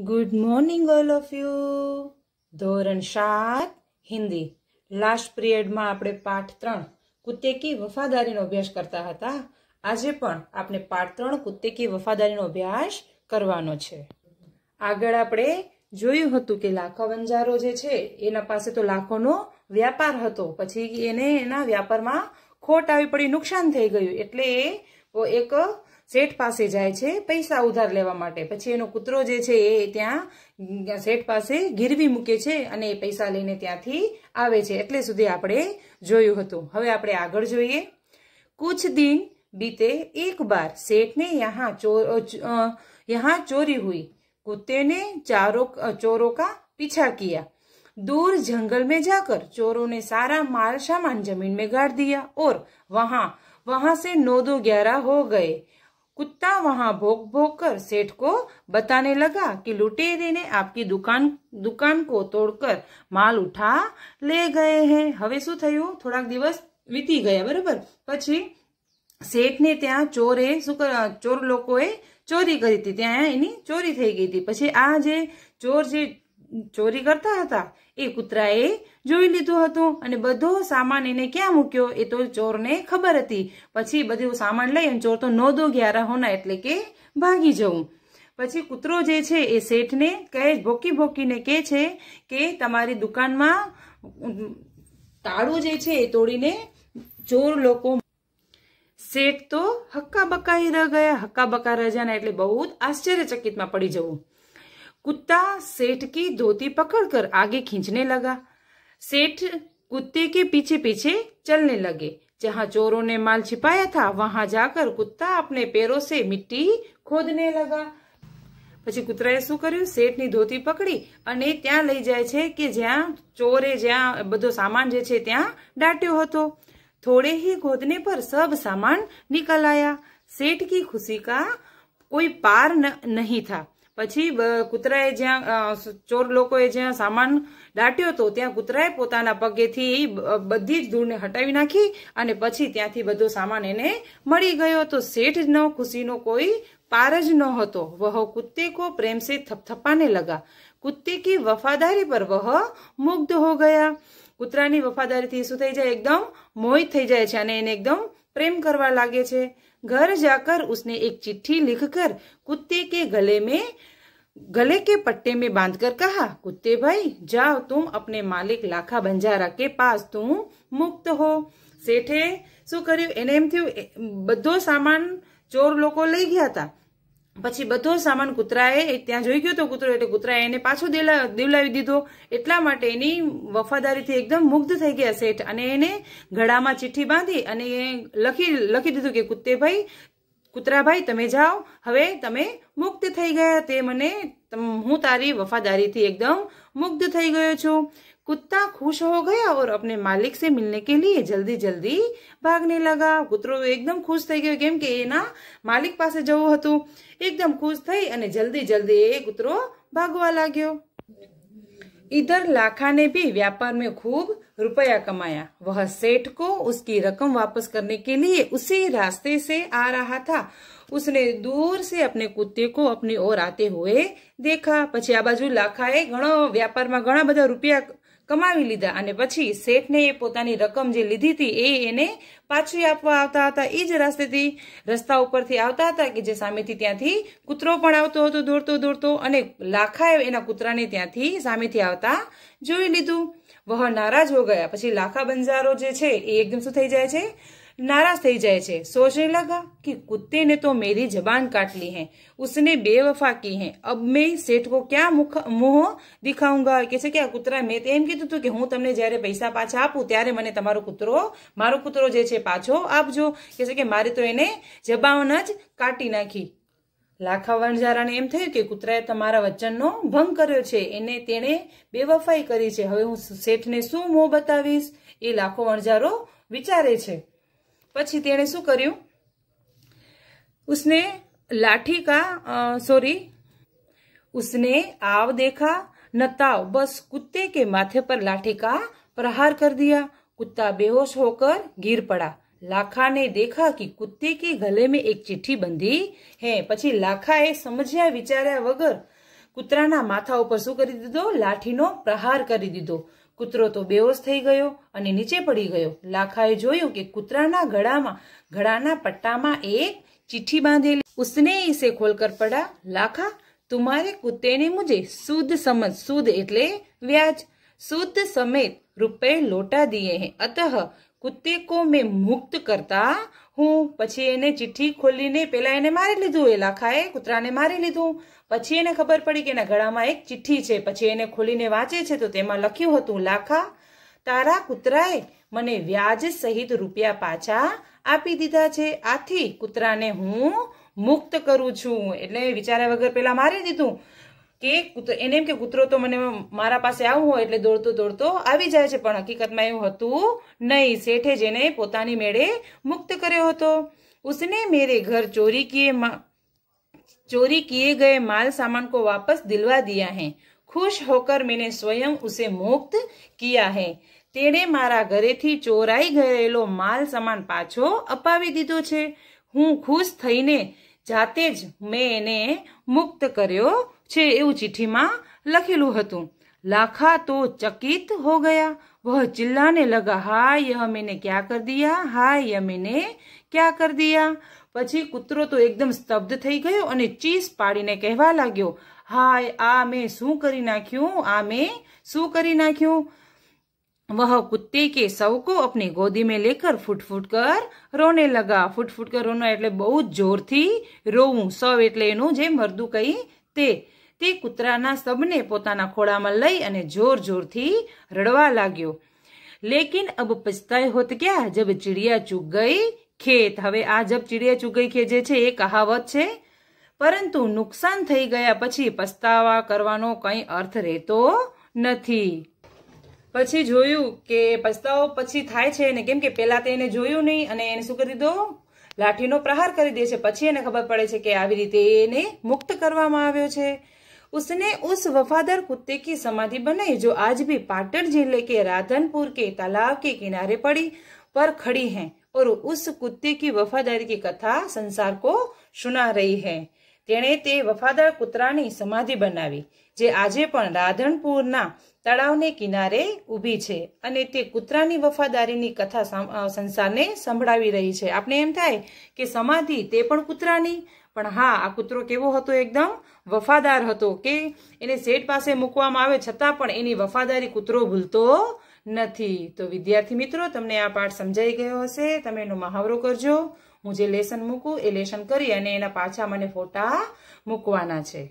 Good morning all of you ધોરણ સાત Hindi last પિરિયડમાં આપણે પાઠ ત્રણ કુત્તેકી વફાદારીનો અભ્યાસ કરતા હતા આજે પણ આપણે પાઠ ત્રણ કુત્તેકી વફાદારીનો અભ્યાસ કરવાનો છે આગળ આપણે જોયું હતું કે લાખો વંજારો જે છે એના પાસે તો લાખોનો વ્યાપાર હતો પછી એને એના વ્યાપારમાં ખોટ આવી પડી નુકસાન થઈ ગયું એટલે એ એક શેઠ પાસે જાય છે પૈસા ઉધાર લેવા માટે પછી એનો કૂતરો જે છે એ ત્યાં શેઠ પાસે ગીરવી મૂકે છે અને એ પૈસા લઈને ત્યાંથી આવે છે એટલે સુધી આપણે જોયું હતું હવે આપણે આગળ જોઈએ કુછ દિન બીતે એક બાર શેઠને યહાં ચોર યહાં ચોરી હુઈ कुत्ते ચારો ચોરો કા પીછા पीछा દૂર જંગલ जंगल में जाकर चोरों ने सारा माल सामान जमीन में गाड़ दिया और वहां वहां से नौ दो ग्यारह हो कुत्ता वहां भोग भोग कर सेठ को बताने लगा कि लुटेरे ने आपकी दुकान दुकान को तोड़कर माल उठा ले गए हैं हवे शू थोड़ा दिवस वीती गया बराबर पची सेठ ने त्या चोरे शू चोर लोग चोरी करी थी त्या चोरी थी गई थी पे आज चोर जे ચોરી કરતા હતા એ કૂતરાએ જોઈ લીધું હતું અને બધો સામાન એને ક્યાં મૂક્યો એ તો ચોરને ખબર હતી પછી બધું સામાન લઈ અને ચોર તો નોદો ગ્યારા હોના એટલે કે ભાગી જવું પછી કૂતરો જે છે એ શેઠને કહે ભોકી ભોકીને કહે છે કે તમારી દુકાનમાં તાળું જે છે એ તોડીને ચોર લોકો શેઠ તો હક્કા બક્કા રહી ગયા હક્કા બકા રજાના એટલે બહુ આશ્ચર્યચકિતમાં પડી જવું कुत्ता सेठ की धोती पकड़कर आगे खींचने लगा सेठ कुत्ते के पीछे पीछे चलने लगे जहाँ चोरों ने माल छिपाया था वहां जाकर कुत्ता अपने पैरों से मिट्टी खोदने लगा पी कूतरा शू कर सेठ की धोती पकड़ी और त्या लई जाए कि ज्या चोरे ज्या बधो सामान त्या डाटो हो तो। थोड़े ही खोदने पर सब सामान निकल आया सेठ की खुशी का कोई पार न, नहीं था પછી કૂતરાએ જ્યાં ચોર લોકોએ જ્યાં સામાન દાટ્યો હતો ત્યાં કૂતરાએ પોતાના પગેથી બધી જ ધૂળને હટાવી નાખી અને પછી ત્યાંથી બધો સામાન એને મળી ગયો તો શેઠનો ખુશીનો કોઈ પાર જ ન હતો વહ કુત્તે કો પ્રેમ સે થપથપાને લગા કુત્તે કી વફાદારી પર વહ મુગ્ધ હો ગયા કૂતરાની વફાદારીથી શું થઈ જાય એકદમ મોહિત થઈ જાય છે અને એને એકદમ પ્રેમ કરવા લાગે છે ઘર જાકર ઉસને એક ચિઠ્ઠી કર કુત્તે કે ગલે મેં गले के पट्टे में बांधकर कहा कुत्ते भाई जाओ तुम अपने मालिक लाखा बंजारा के पास तुम मुक्त हो શેઠે શું કર્યું એને એમ થયું બધો સામાન ચોર લોકો લઈ ગયા હતા પછી બધો સામાન કૂતરાએ ત્યાં જોઈ ગયો તો કૂતરો એટલે કૂતરાએ એને પાછો દેવલાવી દીધો એટલા માટે એની વફાદારીથી એકદમ મુગ્ધ થઈ ગયા શેઠ અને એને ઘડામાં ચિઠ્ઠી બાંધી અને લખી લખી દીધું કે કુત્તે ભાઈ કૂતરાભાઈ તમે જાઓ હવે તમે મુક્ત થઈ ગયા તે મને હું તારી વફાદારીથી એકદમ મુગ્ધ થઈ ગયો છું कुत्ता ખુશ હો ગયા ઓર अपने માલિક સે મિલને કે લીએ જલ્દી જલ્દી ભાગને લગા કૂતરો એકદમ ખુશ થઈ ગયો કેમ કે એના માલિક પાસે જવું હતું એકદમ ખુશ થઈ અને જલ્દી જલ્દી એ કૂતરો ભાગવા લાગ્યો ઇધર લાખાને ભી વ્યાપાર મેં ખૂબ રૂપયા કમાયા વહ શેઠ કો ઉસકી રકમ વાપસ કરને કે લિયે ઉસી રાસ્તે સે આ રહા થા ઉસને દૂર સે અપને કૂતતે કો અપને ઓર આતે હુએ દેખા પછી આ બાજુ લાખાએ ઘણો વેપાર માં ઘણો બદો રૂપિયા કમાવી લીધા અને પછી શેઠ ને એ પોતાની રકમ જે લીધી થી એ એને પાછી આપવા આવતા હતા ઈ જ રાસ્તે થી રસ્તા ઉપર થી આવતા હતા કે જે સામે થી ત્યાં થી કૂતરો પણ આવતો હો તો દોડતો દોડતો અને લાખાએ એના કૂતરા ને ત્યાં થી સામે થી આવતા જોઈ લીધું વહ નારાજ હો ગયા પછી લાખા બંજારો જે છે એ એકદમ શું થઈ જાય છે नाराज થઈ જાય છે સોચને લગા કે કુત્તે ને તો મેરી જબાન કાટ લી હે ઉસને બેવફા કી હે અબ મે સેઠ કો ક્યા મોહ દિખાઉંગા કે છે કે આ કૂતરા મેં એમ કીધું હતું કે હું તમને જ્યારે પૈસા પાછા આપું ત્યારે મને તમારો કૂતરો મારો કૂતરો જે છે પાછો આપજો કે છે કે મારે તો એને જબાન જ કાટી નાખી લાખા વણઝારાને એમ થયું કે કૂતરાએ તમારા વચનનો ભંગ કર્યો છે એને તેણે બેવફાઈ કરી છે હવે હું શેઠને શું મોં બતાવીશ એ લાખો વણઝારો વિચારે છે પછી તેણે શું કર્યું ઉસને લાઠી કા સોરી ઉસને આવ દેખા નતાવ બસ કુત્તે કે માથે પર लाठी का प्रहार कर दिया कुत्ता बेहोश होकर गिर पड़ा लाखा ने देखा कि कुत्ते के गले में एक चिट्ठी बंधी है પછી लाखाએ સમજ્યા વિચાર્યા વગર કૂતરાના માથા ઉપર શું કરી દીધો લાઠીનો પ્રહાર કરી દીધો કૂતરો તો બેહોશ થઈ ગયો અને નીચે પડી ગયો લાખાએ જોયું કે કૂતરાના ગળામાં ગળાના પટ્ટામાં એક चिट्ठी બાંધીલી उसने इसे खोलकर पढ़ा लाखा तुम्हारे कुत्ते ने मुझे सूद समेत सूद એટલે વ્યાજ सूद समेत रुपए लौटा दिए हैं अतः કુત્તે કો મેં મુક્ત કરતા હું પછી એને ચિઠ્ઠી ખોલીને પેલા એને મારી લીધું એ લાખાએ કૂતરાને મારી લીધું પછી એને ખબર પડી કે એના ગળામાં એક ચિઠ્ઠી છે પછી એને ખોલીને વાંચે છે તો તેમાં લખ્યું હતું લાખા તારા કૂતરાએ મને વ્યાજ સહિત રૂપિયા પાછા આપી દીધા છે આથી કૂતરાને હું મુક્ત કરું છું એટલે વિચાર્યા વગર પેલા મારી દીધું કે એને એમ કે કૂતરો તો મને મારા પાસે આવું હોય એટલે દોડતો દોડતો આવી જાય છે પણ હકીકતમાં એવું હતું નહીં શેઠે જ પોતાની મેળે મુક્ત કર્યો હતો ઉસને મેરે ઘર ચોરી કિયે ચોરી કિયે ગયે માલ સામાન કો વાપસ દિલવા દિયા હે ખુશ હોકર મેને સ્વયં ઉસે મુક્ત કિયા હે તેણે મારા ઘરેથી ચોરાઈ ગયેલો માલ સામાન પાછો અપાવી દીધો છે હું ખુશ થઈને જાતે જ મેં એને મુક્ત કર્યો છે એવું ચિઠ્ઠીમાં લખેલું હતું લાખા તો ચકિત હો ગયા વહ ચિલ્લાને લગા हाय यह મેને क्या કર दिया हाय ય મેને क्या કર दिया પછી કૂતરો તો એકદમ સ્તબ્ધ થઈ ગયો અને ચીસ પાડીને કહેવા લાગ્યો હાય આ મેં શું કરી નાખ્યું આ મેં શું કરી નાખ્યું वह कुत्ते के सब को अपनी गोदी में लेकर કર રોને લગા लगा फुटफुट कर रोना એટલે બહુ જોરથી રોવું સવ એટલે એનું જે મરદું કહી તે તે કૂતરાના સબને પોતાના ખોળામાં લઈ અને જોર જોરથી રડવા લાગ્યો લેકિન અબ પછતાય હોત ક્યા જબ ચીડિયા ચૂક ગઈ ખેત હવે આ જબ ચીડિયા ચૂક ગઈ ખેત જે છે એ કહાવત છે પરંતુ નુકસાન થઈ ગયા પછી પસ્તાવા કરવાનો કંઈ અર્થ રહેતો નથી પછી જોયું કે પસ્તાવો પછી થાય છે ને કેમ કે પહેલાં તો એને જોયું નહીં અને એને શું કરી દીધો લાઠીનો પ્રહાર કરી દે છે પછી એને ખબર પડે છે કે આવી રીતે એને મુક્ત કરવામાં આવ્યો છે उसने उस वफादार कुत्ते की समाधि बनाई जो आज भी पाटन जिले के राधनपुर के तालाब के किनारे पड़ी पर खड़ी है और उस कुत्ते की वफादारी की कथा संसार को સુના રહી હે તેણે તે વફાદાર કૂતરાની સમાધિ બનાવી જે આજે પણ રાધનપુરના તળાવને કિનારે ઊભી છે અને તે કૂતરાની વફાદારીની કથા સંસારને સંભળાવી રહી છે આપણે એમ થાય કે સમાધિ તે પણ કૂતરાની પણ હા આ કૂતરો કેવો હતો એકદમ વફાદાર હતો કે એને શેઠ પાસે મૂકવામાં આવે છતાં પણ એની વફાદારી કૂતરો ભૂલતો નથી તો વિદ્યાર્થી મિત્રો તમને આ પાઠ સમજાઈ ગયો હશે તમે એનો મહાવરો કરજો હું જે લેસન મૂકું એ લેસન કરી અને એના પાછા મને ફોટા મૂકવાના છે